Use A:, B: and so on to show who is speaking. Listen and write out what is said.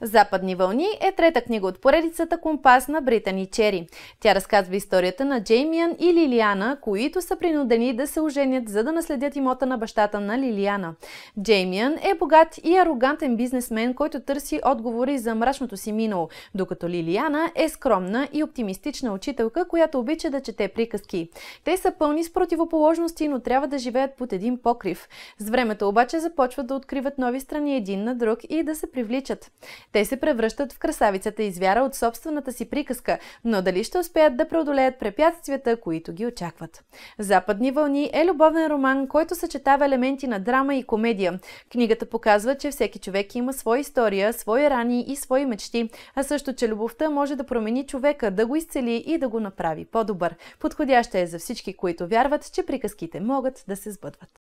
A: Западни вълни е трета книга от поредицата Компас на Британи Чери. Тя разказва историята на Джеймиан и Лилиана, които са принудени да се оженят, за да наследят имота на бащата на Лилиана. Джеймиан е богат и арогантен бизнесмен, който търси отговори за мрачното си минало, докато Лилиана е скромна и оптимистична учителка, която обича да чете приказки. Те са пълни с противоположности, но трябва да живеят под един покрив. С времето обаче започват да откриват нови страни един на друг и да се привличат. Те се превръщат в красавицата и звяра от собствената си приказка, но дали ще успеят да преодолеят препятствията, които ги очакват? Западни вълни е любовен роман, който съчетава елементи на драма и комедия. Книгата показва, че всеки човек има своя история, свои рани и свои мечти, а също, че любовта може да промени човека, да го изцели и да го направи по-добър. Подходяща е за всички, които вярват, че приказките могат да се сбъдват.